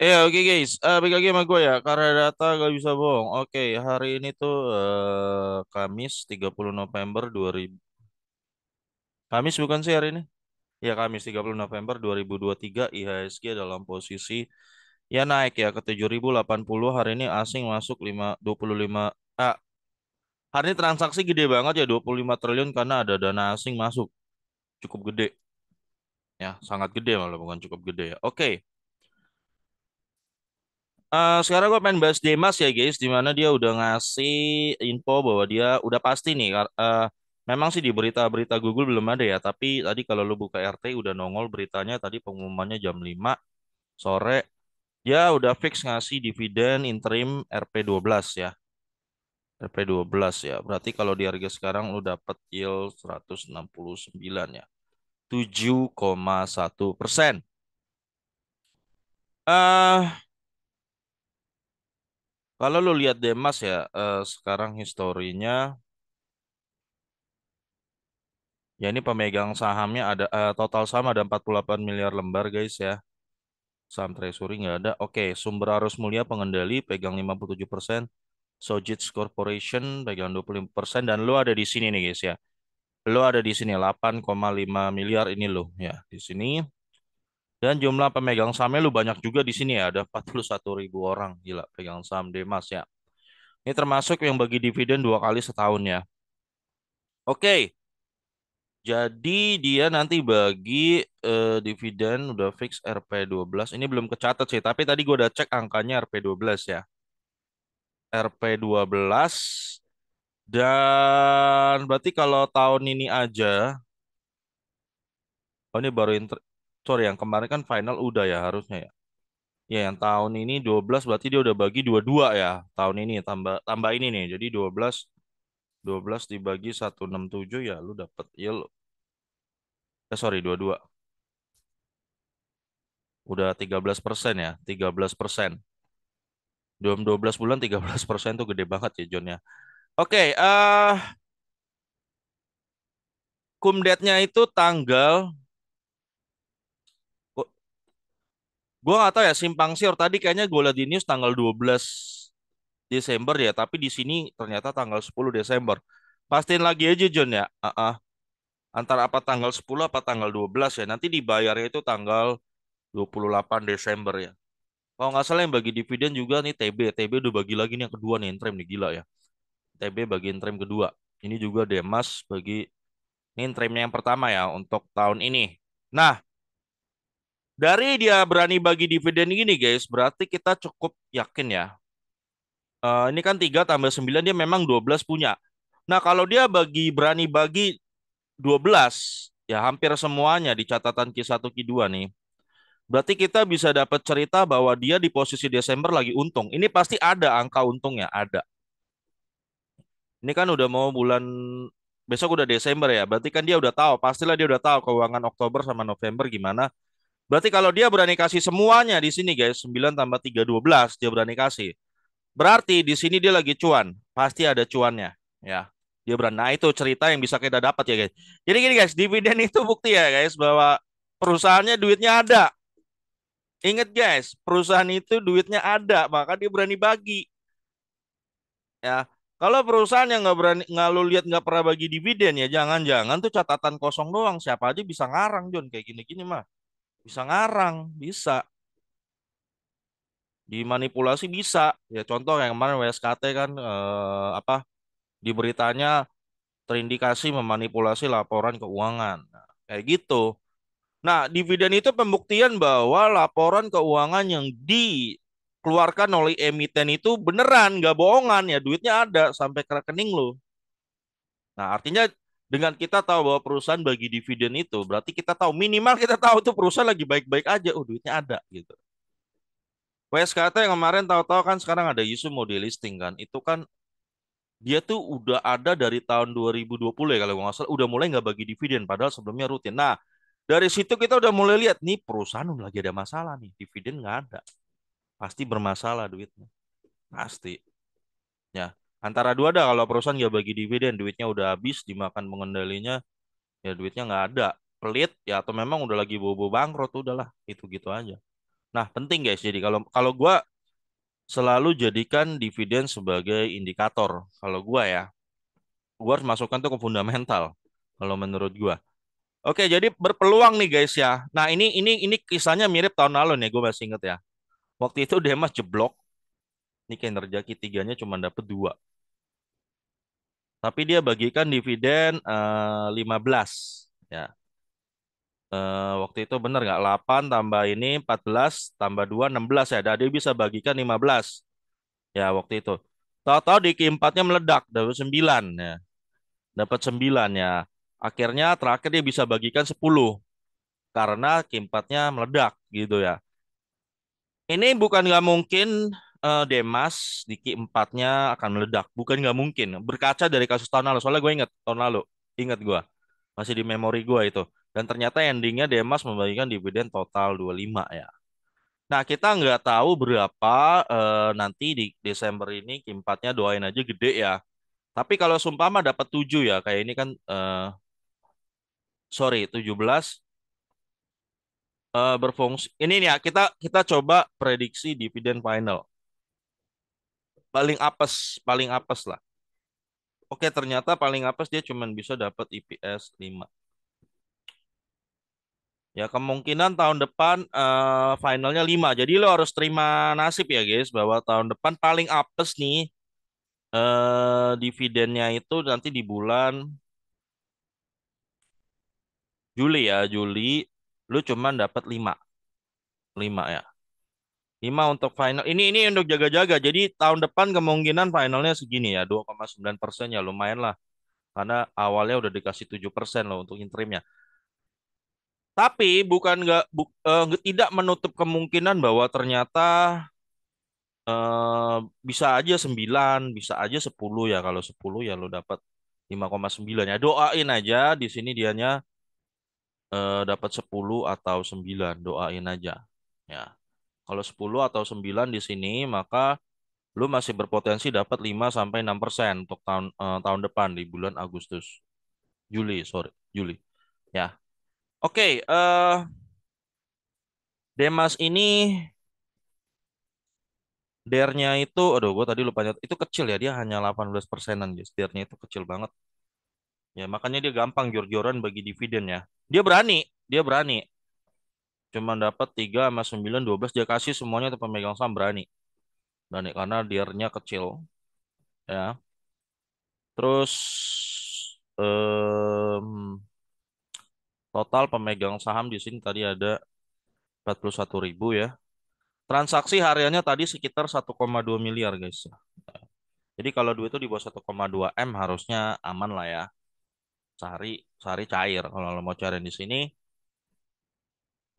Ya oke guys, uh, balik lagi sama gue ya, karena data gak bisa bohong. Oke, hari ini tuh uh, Kamis 30 November 2000. Kamis bukan sih hari ini? Ya Kamis 30 November 2023 IHSG dalam posisi ya naik ya ke 7080 hari ini asing masuk 5 25 ah, hari ini transaksi gede banget ya 25 triliun karena ada dana asing masuk. Cukup gede. Ya, sangat gede malah bukan cukup gede ya. Oke. Uh, sekarang gue pengen bahas Demas ya guys, dimana dia udah ngasih info bahwa dia udah pasti nih. Uh, memang sih di berita-berita Google belum ada ya, tapi tadi kalau lu buka RT udah nongol beritanya tadi pengumumannya jam 5 sore. Dia udah fix ngasih dividen interim RP12 ya. RP12 ya. Berarti kalau di harga sekarang lu dapat yield 169 ya. 7,1 persen. Uh, kalau lu lihat Demas ya, eh, sekarang historinya ya ini pemegang sahamnya ada eh, total saham ada 48 miliar lembar guys ya. Saham treasury nggak ada. Oke, sumber arus mulia pengendali pegang 57%, Sojitz Corporation pegang 25% dan lu ada di sini nih guys ya. Lu ada di sini 8,5 miliar ini lo ya, di sini. Dan jumlah pemegang sahamnya lu banyak juga di sini ya, ada 41 ribu orang gila pegang saham Demas ya. Ini termasuk yang bagi dividen dua kali setahun ya. Oke, jadi dia nanti bagi eh, dividen udah fix RP12. Ini belum kecatat sih, tapi tadi gue udah cek angkanya RP12 ya. RP12 dan berarti kalau tahun ini aja Oh ini baru sorry yang kemarin kan final udah ya harusnya ya. Ya yang tahun ini 12 berarti dia udah bagi 22 ya tahun ini tambah tambah ini nih. Jadi 12 12 dibagi 167 ya lu dapet ya lu, eh, sorry 22. Udah 13 persen ya, 13 persen. 12 bulan 13 persen tuh gede banget ya John ya. Oke, okay, uh, eh, kumdetnya itu tanggal gue gak tahu ya simpang siur tadi kayaknya gue liat di news tanggal 12 Desember ya, tapi di sini ternyata tanggal 10 Desember. Pastiin lagi aja John ya. Uh -uh. Antara apa tanggal 10 apa tanggal 12 ya. Nanti dibayarnya itu tanggal 28 Desember ya. Kalau nggak salah yang bagi dividen juga nih TB. TB udah bagi lagi nih yang kedua nih interim nih gila ya. TB bagi interim kedua. Ini juga Demas bagi ini interimnya yang pertama ya untuk tahun ini. Nah, dari dia berani bagi dividen gini guys, berarti kita cukup yakin ya. Uh, ini kan 3 tambah 9 dia memang 12 punya. Nah kalau dia bagi berani bagi 12, ya hampir semuanya di catatan Q1, Q2 nih. Berarti kita bisa dapat cerita bahwa dia di posisi Desember lagi untung. Ini pasti ada angka untungnya, ada. Ini kan udah mau bulan besok udah Desember ya. Berarti kan dia udah tahu, pastilah dia udah tahu keuangan Oktober sama November gimana. Berarti kalau dia berani kasih semuanya di sini guys, 9 tambah 3, 12 dia berani kasih. Berarti di sini dia lagi cuan, pasti ada cuannya ya. Dia berani. Nah itu cerita yang bisa kita dapat ya guys. Jadi gini guys, dividen itu bukti ya guys bahwa perusahaannya duitnya ada. Ingat guys, perusahaan itu duitnya ada, maka dia berani bagi. Ya, kalau perusahaan yang nggak berani nggak lu lihat nggak pernah bagi dividen ya, jangan-jangan tuh catatan kosong doang. Siapa aja bisa ngarang John kayak gini-gini mah bisa ngarang, bisa dimanipulasi bisa. Ya contoh yang kemarin WSKT kan eh, apa di beritanya terindikasi memanipulasi laporan keuangan. Nah, kayak gitu. Nah, dividen itu pembuktian bahwa laporan keuangan yang dikeluarkan oleh emiten itu beneran, nggak bohongan ya, duitnya ada sampai ke rekening lo. Nah, artinya dengan kita tahu bahwa perusahaan bagi dividen itu berarti kita tahu minimal kita tahu tuh perusahaan lagi baik-baik aja oh duitnya ada gitu WSKT yang kemarin tahu-tahu kan sekarang ada isu mau delisting kan itu kan dia tuh udah ada dari tahun 2020 ya kalau nggak salah udah mulai nggak bagi dividen padahal sebelumnya rutin nah dari situ kita udah mulai lihat nih perusahaan udah lagi ada masalah nih dividen nggak ada pasti bermasalah duitnya pasti ya antara dua dah kalau perusahaan nggak bagi dividen duitnya udah habis dimakan mengendalinya ya duitnya nggak ada pelit ya atau memang udah lagi bobo bangkrut udahlah itu gitu aja nah penting guys jadi kalau kalau gue selalu jadikan dividen sebagai indikator kalau gue ya gue harus masukkan tuh ke fundamental kalau menurut gue Oke, jadi berpeluang nih guys ya. Nah ini ini ini kisahnya mirip tahun lalu nih, gue masih inget ya. Waktu itu Demas jeblok, ini kinerja q 3 cuma dapat dua tapi dia bagikan dividen uh, eh, 15 ya. Uh, waktu itu benar nggak 8 tambah ini 14 tambah 2 16 ya. Jadi bisa bagikan 15. Ya waktu itu. Tahu-tahu di keempatnya meledak dapat 9 ya. Dapat 9 ya. Akhirnya terakhir dia bisa bagikan 10. Karena keempatnya meledak gitu ya. Ini bukan nggak mungkin uh, Demas Diki empatnya akan meledak. Bukan nggak mungkin. Berkaca dari kasus tahun lalu. Soalnya gue inget tahun lalu. inget gue. Masih di memori gue itu. Dan ternyata endingnya Demas membagikan dividen total 25 ya. Nah kita nggak tahu berapa uh, nanti di Desember ini keempatnya doain aja gede ya. Tapi kalau sumpah mah dapat 7 ya. Kayak ini kan uh, sorry 17 uh, berfungsi. Ini nih ya kita kita coba prediksi dividen final paling apes, paling apes lah. Oke, ternyata paling apes dia cuma bisa dapat IPS 5. Ya, kemungkinan tahun depan uh, finalnya 5. Jadi lo harus terima nasib ya, guys, bahwa tahun depan paling apes nih uh, dividennya itu nanti di bulan Juli ya, Juli lu cuman dapat 5. 5 ya. 5 untuk final. Ini ini untuk jaga-jaga. Jadi tahun depan kemungkinan finalnya segini ya, 2,9 persen ya lumayan lah. Karena awalnya udah dikasih 7 persen loh untuk interimnya. Tapi bukan nggak bu, uh, tidak menutup kemungkinan bahwa ternyata uh, bisa aja 9, bisa aja 10 ya. Kalau 10 ya lo dapat 5,9 ya. Doain aja di sini dianya uh, dapat 10 atau 9. Doain aja. Ya. Kalau 10 atau 9 di sini, maka lu masih berpotensi dapat 5 sampai 6 persen untuk tahun eh, tahun depan di bulan Agustus. Juli, sorry, Juli. Ya. Oke, okay, uh, eh, Demas ini Dernya itu, aduh gue tadi lupa nyata, itu kecil ya, dia hanya 18 persenan guys, e itu kecil banget. Ya makanya dia gampang jor-joran bagi dividen ya. Dia berani, dia berani cuma dapat 3 sama 9 12 dia kasih semuanya ke pemegang saham berani. Berani karena diernya kecil. Ya. Terus um, total pemegang saham di sini tadi ada 41.000 ya. Transaksi hariannya tadi sekitar 1,2 miliar guys. Ya. Jadi kalau duit itu di bawah 1,2 M harusnya aman lah ya. Sehari sehari cair kalau lo mau cari di sini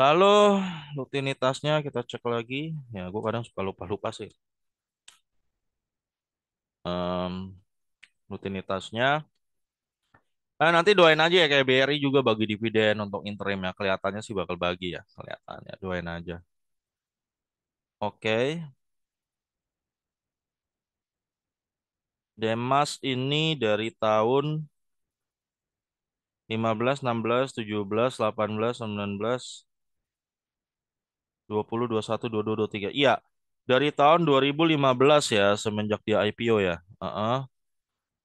Lalu rutinitasnya kita cek lagi. Ya, gue kadang suka lupa-lupa sih. Um, rutinitasnya. Nah, nanti doain aja ya kayak BRI juga bagi dividen untuk interim ya. Kelihatannya sih bakal bagi ya, kelihatannya. Doain aja. Oke. Demas ini dari tahun 15, 16, 17, 18, 19, 20, 21, 22, 23. Iya, dari tahun 2015 ya semenjak dia IPO ya. Uh -uh.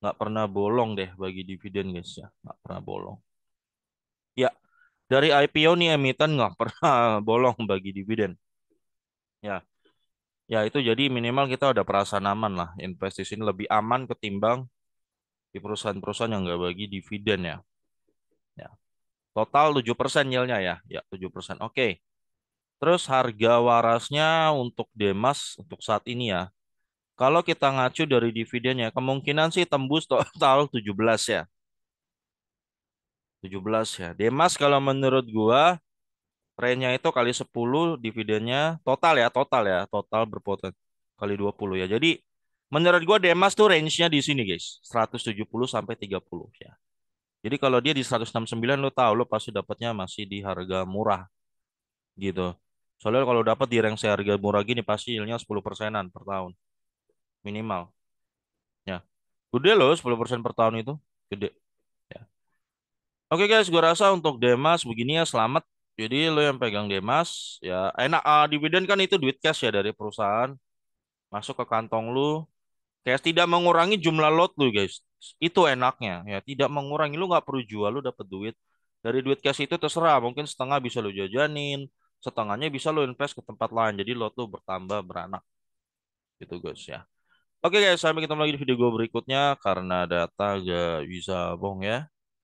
Nggak pernah bolong deh bagi dividen guys ya. Nggak pernah bolong. iya dari IPO nih emiten nggak pernah bolong bagi dividen. Ya, ya itu jadi minimal kita ada perasaan aman lah. Investasi ini lebih aman ketimbang di perusahaan-perusahaan yang nggak bagi dividen ya. ya. Total persen yieldnya ya. Ya, persen Oke. Okay. Terus harga warasnya untuk Demas untuk saat ini ya. Kalau kita ngacu dari dividennya, kemungkinan sih tembus total 17 ya. 17 ya. Demas kalau menurut gua trennya itu kali 10 dividennya total ya, total ya, total berpotensi kali 20 ya. Jadi menurut gua Demas tuh range-nya di sini guys, 170 sampai 30 ya. Jadi kalau dia di 169 lo tahu lo pasti dapatnya masih di harga murah gitu. Soalnya kalau dapat di range harga murah gini pasti yieldnya 10 persenan per tahun. Minimal. Ya. Gede loh 10 persen per tahun itu. Gede. Ya. Oke guys, gue rasa untuk Demas begini ya selamat. Jadi lo yang pegang Demas ya enak Ah, dividen kan itu duit cash ya dari perusahaan masuk ke kantong lu Cash tidak mengurangi jumlah lot lu guys. Itu enaknya ya, tidak mengurangi lu nggak perlu jual lu dapat duit. Dari duit cash itu terserah, mungkin setengah bisa lu jajanin, setengahnya bisa lo invest ke tempat lain jadi lo tuh bertambah beranak gitu guys ya oke guys sampai ketemu lagi di video gue berikutnya karena data gak bisa bohong ya